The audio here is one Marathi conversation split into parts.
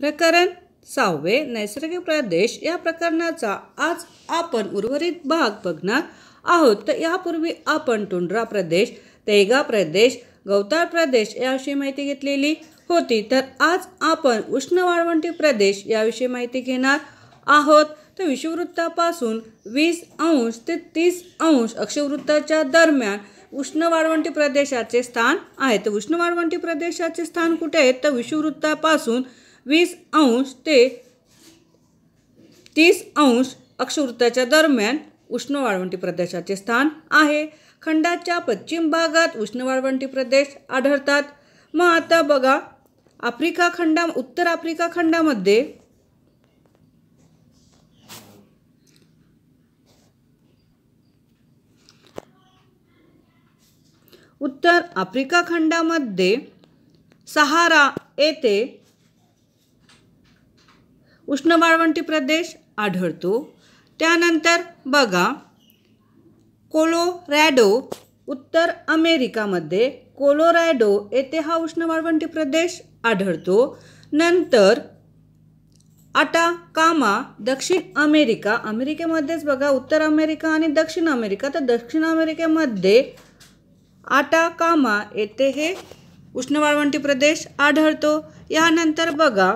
प्रकरण सहावे नैसर्गिक प्रदेश या प्रकरणाचा आज आपण उर्वरित भाग बघणार आहोत तर यापूर्वी आपण टुंड्रा प्रदेश तेगा प्रदेश गवताळ प्रदेश याविषयी माहिती घेतलेली होती तर आज आपण उष्ण वाळवंटी प्रदेश याविषयी माहिती घेणार आहोत तर विषुववृत्तापासून वीस अंश ते तीस अंश अक्षवृत्ताच्या दरम्यान उष्ण वाळवंटी प्रदेशाचे स्थान आहे तर उष्ण वाळवंटी प्रदेशाचे स्थान कुठे आहे तर विषुववृत्तापासून वीस अंश ते तीस अंश अक्षवृत्ताच्या दरम्यान उष्ण वाळवंटी प्रदेशाचे स्थान आहे खंडाच्या पश्चिम भागात उष्ण वाळवंटी प्रदेश आढळतात मग आता बघा आफ्रिका खंडा उत्तर आफ्रिका खंडामध्ये उत्तर आफ्रिका खंडामध्ये सहारा येथे उष्ण वाळवंटी प्रदेश आढळतो त्यानंतर बघा कोलोरॅडो उत्तर अमेरिकामध्ये कोलोरॅडो येथे हा उष्ण वाळवंटी प्रदेश आढळतो नंतर आटा कामा दक्षिण अमेरिका अमेरिकेमध्येच बघा उत्तर अमेरिका आणि दक्षिण अमेरिका तर दक्षिण अमेरिकेमध्ये आटा कामा येथे हे उष्ण वाळवंटी प्रदेश आढळतो यानंतर बघा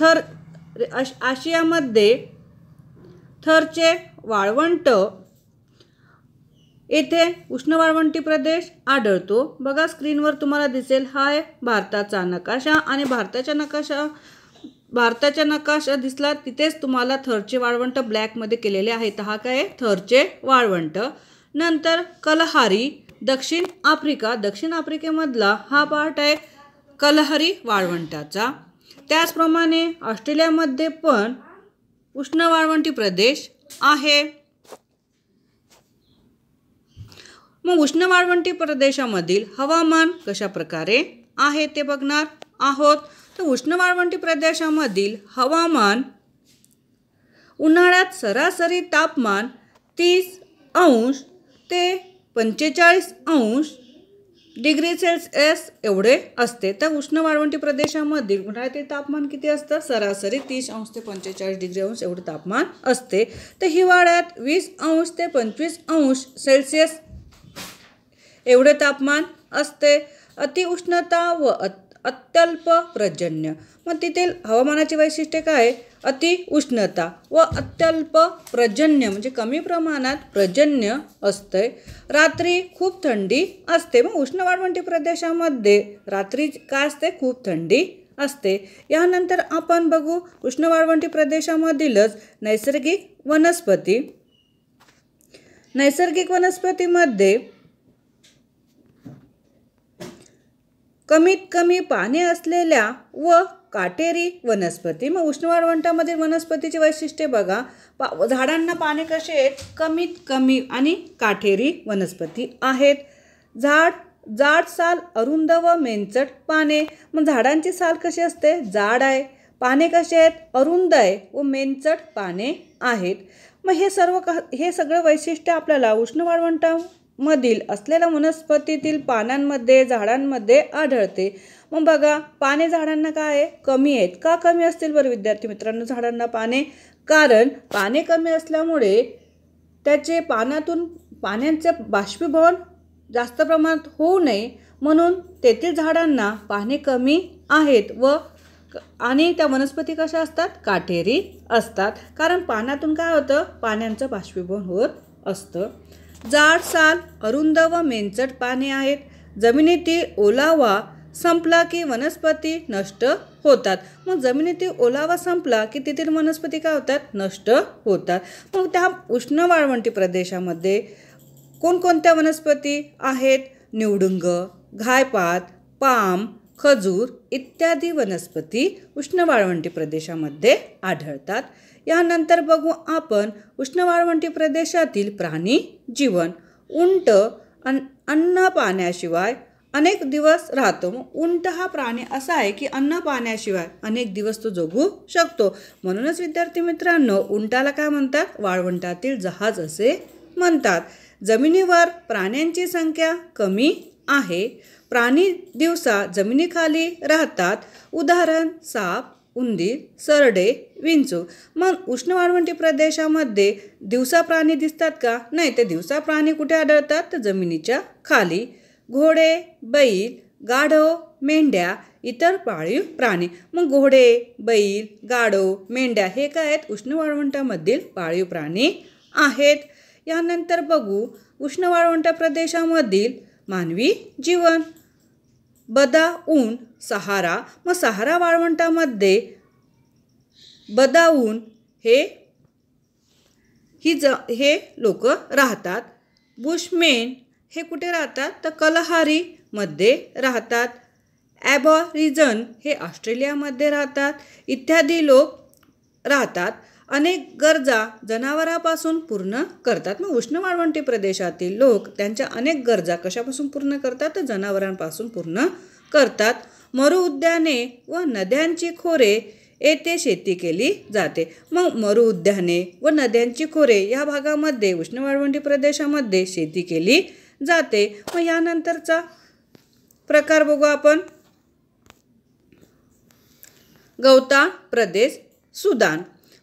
थर आशियामध्ये थरचे वाळवंट येथे उष्ण वाळवंटी प्रदेश आढळतो बघा स्क्रीनवर तुम्हाला दिसेल हा आहे भारताचा नकाशा आणि भारताच्या नकाशा भारताच्या नकाशा दिसला तिथेच तुम्हाला थरचे वाळवंट ब्लॅकमध्ये केलेले आहेत हा काय थरचे वाळवंट नंतर कलहारी दक्षिण आफ्रिका दक्षिण आफ्रिकेमधला हा पार्ट आहे कलहरी वाळवंटाचा त्याचप्रमाणे ऑस्ट्रेलियामध्ये पण उष्ण वाळवंटी प्रदेश आहे मग उष्ण वाळवंटी प्रदेशामधील हवामान कशा प्रकारे आहे ते बघणार आहोत तर उष्ण वाळवंटी प्रदेशामधील हवामान उन्हाळ्यात सरासरी तापमान तीस अंश ते पंचेचाळीस अंश डिग्री सेल्सिअस एवढे असते तर उष्ण वाळवंटी प्रदेशामधील उन्हाळ्यातील तापमान किती असतं सरासरी तीस अंश ते पंचेचाळीस डिग्री अंश एवढं तापमान असते तर हिवाळ्यात वीस अंश ते पंचवीस अंश सेल्सिअस एवढे तापमान असते अतिउष्णता व अत अत्यल्प पर्जन्य मग तेथील हवामानाची वैशिष्ट्ये काय अति उष्णता व अत्यल्प प्रजन्य म्हणजे कमी प्रमाणात प्रजन्य असते रात्री खूप थंडी असते मग उष्ण वाढवंटी प्रदेशामध्ये रात्री काय असते खूप थंडी असते यानंतर आपण बघू उष्ण वाळवंटी प्रदेशामधीलच नैसर्गिक वनस्पती नैसर्गिक वनस्पतीमध्ये कमीत कमी पाने असलेल्या व काटेरी वनस्पती मग उष्णवाळवंटामधील वनस्पतीची वैशिष्ट्ये बघा पा झाडांना पाने कसे आहेत कमीत कमी आणि काटेरी वनस्पती आहेत झाड जाड साल अरुंद व मेंचट पाने मग झाडांची साल कशी असते जाड आहे पाने कसे आहेत अरुंद आहे व मेंचट पाने आहेत मग हे सर्व क हे सगळं वैशिष्ट्य आपल्याला उष्ण मधील असलेल्या वनस्पतीतील पानांमध्ये झाडांमध्ये आढळते मग बघा पाने झाडांना काय आहे कमी आहेत का कमी असतील बरं विद्यार्थी मित्रांनो झाडांना पाने कारण पाने कमी असल्यामुळे त्याचे पानातून पाण्यांचं बाष्पीभवन जास्त प्रमाणात होऊ नये म्हणून तेथील झाडांना पाने कमी आहेत व आणि त्या वनस्पती कशा असतात काटेरी असतात कारण पानातून काय होतं पाण्यांचं बाष्पीभवन होत असतं जाड साल अरुंद व मेंचट पाने आहेत जमिनीतील ओलावा संपला की वनस्पती नष्ट होतात मग जमिनीतील ओलावा संपला की तेथील वनस्पती काय होतात नष्ट होतात मग त्या उष्ण वाळवंटी प्रदेशामध्ये कोणकोणत्या वनस्पती आहेत निवडुंग घायपात पाम खजूर इत्यादी वनस्पती उष्ण वाळवंटी प्रदेशामध्ये आढळतात यानंतर बघू आपण उष्ण वाळवंटी प्रदेशातील प्राणी जीवन उंट अन अन्न पाण्याशिवाय अनेक दिवस राहतो मग उंट हा प्राणी असा आहे की अन्न पाण्याशिवाय अनेक दिवस तो जगू शकतो म्हणूनच विद्यार्थी मित्रांनो उंटाला काय म्हणतात वाळवंटातील जहाज असे म्हणतात जमिनीवर प्राण्यांची संख्या कमी आहे प्राणी दिवसा जमिनीखाली राहतात उदाहरण साप उंदीर सरडे विंचू मग उष्ण वाळवंटी प्रदेशामध्ये दिवसा प्राणी दिसतात का नाही ते दिवसा प्राणी कुठे आढळतात तर जमिनीच्या खाली घोडे बैल गाढव मेंढ्या इतर पाळीव प्राणी मग घोडे बैल गाढव मेंढ्या हे काय आहेत उष्ण वाळवंटामधील पाळीव प्राणी आहेत यानंतर बघू उष्ण वाळवंटा प्रदेशामधील मानवी जीवन बदा ऊन सहारा मग सहारा वाळवंटामध्ये बदाऊन हे ही ज हे लोक राहतात बुशमेन हे कुठे राहतात तर कलहारीमध्ये राहतात ॲबॉरिजन हे ऑस्ट्रेलियामध्ये राहतात इत्यादी लोक राहतात अनेक गरजा जनावरापासून पूर्ण करतात मग उष्ण वाळवंटी प्रदेशातील लोक त्यांच्या अनेक गरजा कशापासून पूर्ण करतात तर जनावरांपासून पूर्ण करतात मरुउद्याने व नद्यांची खोरे येथे शेती केली जाते मग मरुउद्याने व नद्यांची खोरे या भागामध्ये उष्ण वाळवंटी प्रदेशामध्ये शेती केली जाते मग यानंतरचा प्रकार बघू आपण गवता प्रदेश सुदान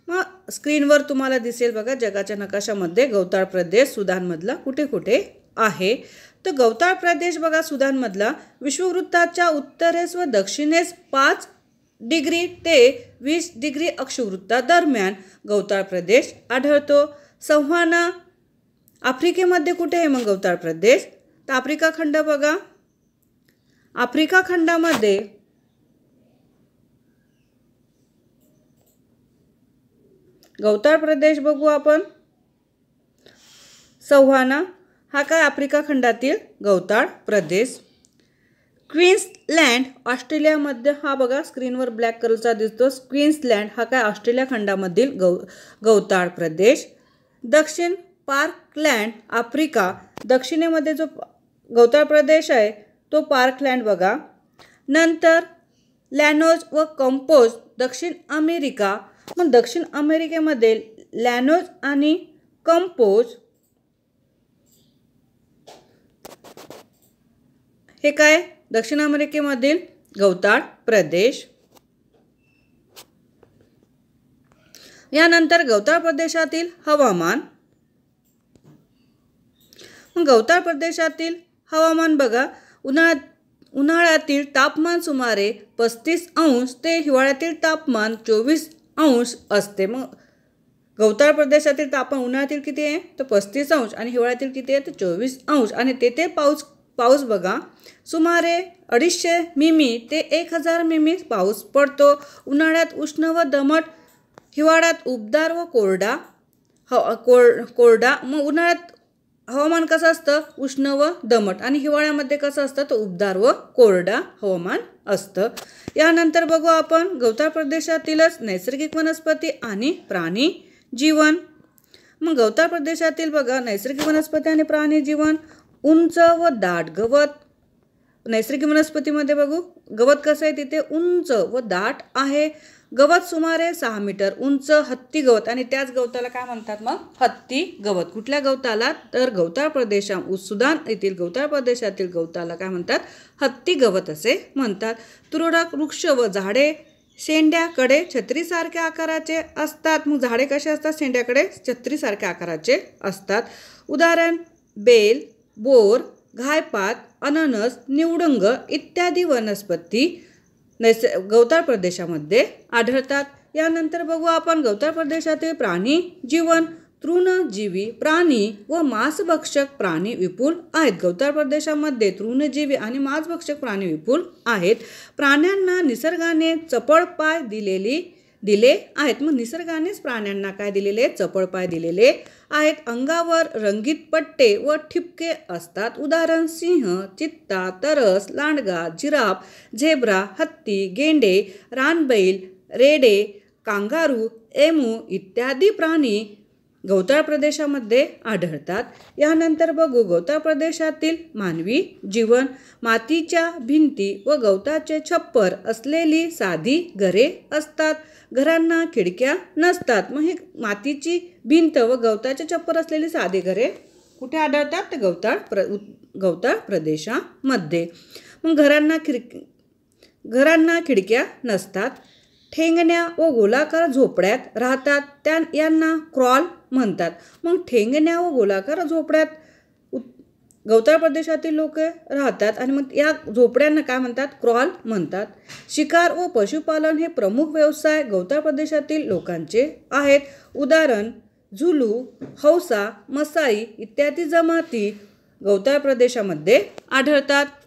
मग स्क्रीनवर तुम्हाला दिसेल बघा जगाच्या नकाशामध्ये गवताळ प्रदेश सुदानमधला कुठे कुठे आहे तर गवताळ प्रदेश बघा सुदानमधला विश्ववृत्ताच्या उत्तरेस व दक्षिणेस पाच डिग्री ते वीस डिग्री दरम्यान गवताळ प्रदेश आढळतो संव्हाना आफ्रिकेमध्ये कुठे आहे मग गवताळ प्रदेश तर आफ्रिका खंड बघा आफ्रिका खंडामध्ये गवताळ प्रदेश बघू आपण सव्हाना हा काय आफ्रिका खंडातील गवताळ प्रदेश क्वीन्सलँड ऑस्ट्रेलियामध्ये हा बघा स्क्रीनवर ब्लॅक कलरचा दिसतो क्वीन्सलँड हा काय ऑस्ट्रेलिया खंडामधील गव गवताळ प्रदेश दक्षिण पार्कलँड आफ्रिका दक्षिणेमध्ये जो गवताळ प्रदेश आहे तो पार्कलँड बघा नंतर लॅनोज व कंपोज दक्षिण अमेरिका मग दक्षिण अमेरिकेमध्ये लॅनोज आणि कंपोज हे काय दक्षिण अमेरिकेमधील गवताळ प्रदेश यानंतर गवताळ प्रदेशातील हवामान गवताळ प्रदेशातील हवामान बघा उन्हाळ्यात उन्हाळ्यातील तापमान सुमारे पस्तीस अंश ते हिवाळ्यातील तापमान चोवीस अंश असते मग गवताळ प्रदेशातील तापमान उन्हाळ्यातील किती आहे तर पस्तीस अंश आणि हिवाळ्यातील किती आहे तर चोवीस अंश आणि तेथे पाऊस पाऊस बघा सुमारे अडीचशे मिमी ते एक हजार मिमी पाऊस पडतो उन्हाळ्यात उष्ण व दमट हिवाळ्यात उबदार व कोरडा ह कोर कोरडा मग उन्हाळ्यात हवामान कसं असतं उष्ण व दमट आणि हिवाळ्यामध्ये कसं असतं तर उबदार व कोरडा हवामान असतं यानंतर बघू आपण गवताळ प्रदेशातीलच नैसर्गिक वनस्पती आणि प्राणी जीवन मग गवताळ प्रदेशातील बघा नैसर्गिक वनस्पती आणि प्राणी जीवन उंच व दाट गवत नैसर्गिक वनस्पतीमध्ये बघू गवत कसं आहे तिथे उंच व दाट आहे गवत सुमारे सहा मीटर उंच हत्ती गवत आणि त्याच गवताला काय म्हणतात मग हत्ती गवत कुठल्या गवताला तर गवताळ प्रदेशा सुदान येथील गवताळ प्रदेशातील गवताला काय म्हणतात हत्ती गवत असे म्हणतात तुरडक वृक्ष व झाडे शेंड्याकडे छत्रीसारख्या आकाराचे असतात मग झाडे कसे असतात शेंड्याकडे छत्रीसारख्या आकाराचे असतात उदाहरण बेल बोर घायपात अननस निवडंग इत्यादी वनस्पती नैस गवताळ प्रदेशामध्ये आढळतात यानंतर बघू आपण गवताळ प्रदेशातील प्राणी जीवन तृणजीवी प्राणी व मांसभक्षक प्राणी विपुल आहेत गवताळ प्रदेशामध्ये तृणजीवी आणि मांसभक्षक प्राणी विपुल आहेत प्राण्यांना निसर्गाने चपळ पाय दिलेली दिले आहेत मग निसर्गानेच प्राण्यांना काय दिलेले चपळपाय दिलेले आहेत अंगावर रंगीत पट्टे व ठिपके असतात उदाहरण सिंह चित्ता तरस लांडगा जिराफ झेब्रा हत्ती गेंडे रानबैल रेडे कांगारू एमू इत्यादी प्राणी गवताळ प्रदेशामध्ये आढळतात यानंतर बघू गवताळ प्रदेशातील मानवी जीवन मातीच्या भिंती व गवताचे छप्पर असलेली साधी घरे असतात घरांना खिडक्या नसतात मग हे मातीची भिंत व गवताचे छप्पर असलेली साधी घरे कुठे आढळतात तर गवताळ प्र गवताळ प्रदेशामध्ये मग घरांना खिडक घरांना खिडक्या नसतात ठेंगण्या व गोलाकार झोपड्यात राहतात त्या यांना क्रॉल म्हणतात मग ठेंगण्या व गोलाकार झोपड्यात गवताळ प्रदेशातील लोक राहतात आणि मग या झोपड्यांना काय म्हणतात क्रॉल म्हणतात शिकार व पशुपालन हे प्रमुख व्यवसाय गवताळ प्रदेशातील लोकांचे आहेत उदाहरण झुलू हौसा मसाई इत्यादी जमाती गवताळ प्रदेशामध्ये आढळतात